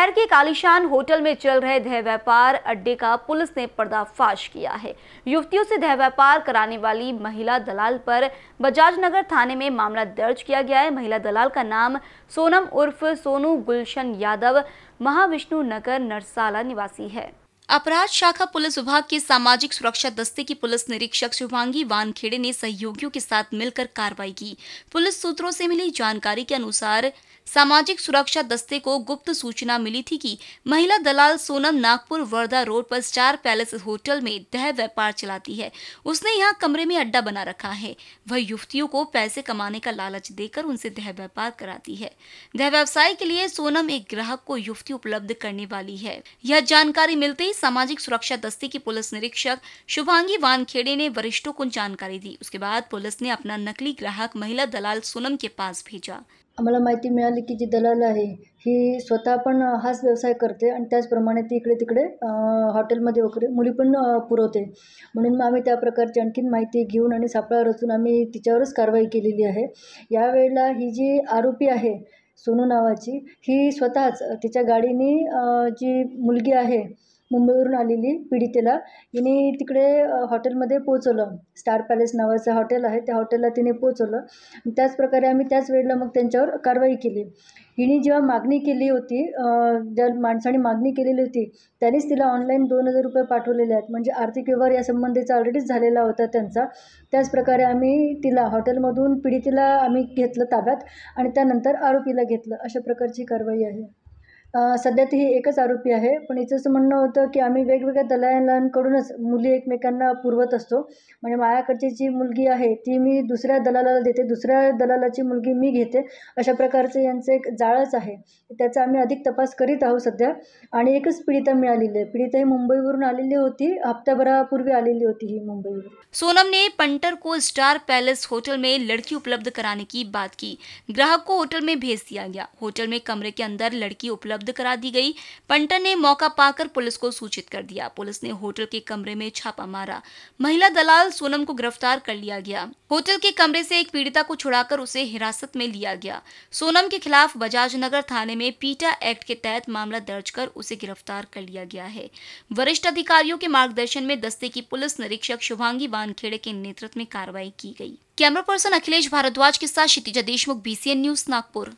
शहर के कालीशान होटल में चल रहे देह व्यापार अड्डे का पुलिस ने पर्दाफाश किया है युवतियों से देह व्यापार कराने वाली महिला दलाल पर बजाज नगर थाने में मामला दर्ज किया गया है महिला दलाल का नाम सोनम उर्फ सोनू गुलशन यादव महाविष्णु नगर नरसाला निवासी है अपराध शाखा पुलिस विभाग के सामाजिक सुरक्षा दस्ते की पुलिस निरीक्षक शुभांगी वानखेड़े ने सहयोगियों के साथ मिलकर कार्रवाई की पुलिस सूत्रों से मिली जानकारी के अनुसार सामाजिक सुरक्षा दस्ते को गुप्त सूचना मिली थी कि महिला दलाल सोनम नागपुर वर्धा रोड पर स्टार पैलेस होटल में दह व्यापार चलाती है उसने यहाँ कमरे में अड्डा बना रखा है वह युवतियों को पैसे कमाने का लालच देकर उनसे दह व्यापार कराती है दह व्यवसाय के लिए सोनम एक ग्राहक को युवती उपलब्ध करने वाली है यह जानकारी मिलते ही सामाजिक सुरक्षा दस्ते की पुलिस निरीक्षक शुभांगी वानखेड़े ने वरिष्ठों को जानकारी दी उसके बाद पुलिस ने अपना नकली ग्राहक महिला दलाल सोनम के पास भेजा आम्हाला माहिती मिळाली की जी दलाल आहे ही स्वतः पण हाच व्यवसाय करते आणि त्याचप्रमाणे ती इकडे तिकडे हॉटेलमध्ये वगैरे मुली पण पुरवते म्हणून मग आम्ही त्या प्रकारची आणखीन माहिती घेऊन आणि सापळा रचून आम्ही तिच्यावरच कारवाई केलेली आहे यावेळेला ही जी आरोपी आहे सोनू नावाची ही स्वतःच तिच्या गाडीने जी मुलगी आहे मुंबईवरून आलेली पीडितेला हिने तिकडे हॉटेलमध्ये पोचवलं स्टार पॅलेस नावाचं हॉटेल आहे त्या हॉटेलला तिने पोचवलं त्याचप्रकारे आम्ही त्याच वेळेला मग त्यांच्यावर कारवाई केली हिने जेव्हा मागणी केली होती ज्या माणसाने मागणी केलेली होती त्यानेच तिला ऑनलाईन दोन हजार रुपये पाठवलेले आहेत म्हणजे आर्थिक व्यवहार या संबंधीचा ऑलरेडीच झालेला होता त्यांचा त्याचप्रकारे आम्ही तिला हॉटेलमधून पीडितेला आम्ही घेतलं ताब्यात आणि त्यानंतर आरोपीला घेतलं अशा प्रकारची कारवाई आहे सध्या ती एकच आरोपी आहे पण हिचं असं म्हणणं होतं की आम्ही वेगवेगळ्या दलालांकडूनच मुली एकमेकांना पुरवत असतो म्हणजे माझ्याकडची जी मुलगी आहे ती मी दुसऱ्या दलालाला देते दुसऱ्या दलालाची मुलगी मी घेते अशा प्रकारचं यांचं एक जाळच आहे त्याचा आम्ही अधिक तपास करीत आहोत सध्या आणि एकच पीडिता मिळालेली आहे पीडिता ही मुंबईवरून आलेली होती हप्त्याभरापूर्वी आलेली होती ही मुंबईवरून सोनमने पंटर को स्टार पॅलेस होटल में लड़की उपलब्ध कराने की बात की ग्राहक को होटल में भेज दिया गया होटल में कमरे के अंदर लड़की उपलब्ध उपलब्ध करा दी गई पंटन ने मौका पाकर पुलिस को सूचित कर दिया पुलिस ने होटल के कमरे में छापा मारा महिला दलाल सोनम को गिरफ्तार कर लिया गया होटल के कमरे से एक पीड़िता को छुड़ाकर उसे हिरासत में लिया गया सोनम के खिलाफ बजाज नगर थाने में पीटा एक्ट के तहत मामला दर्ज कर उसे गिरफ्तार कर लिया गया है वरिष्ठ अधिकारियों के मार्गदर्शन में दस्ते की पुलिस निरीक्षक शुभांगी वानखेड़े के नेतृत्व में कार्रवाई की गई कैमरा पर्सन अखिलेश भारद्वाज के साथ क्षितिजा देशमुख बीसीएन न्यूज नागपुर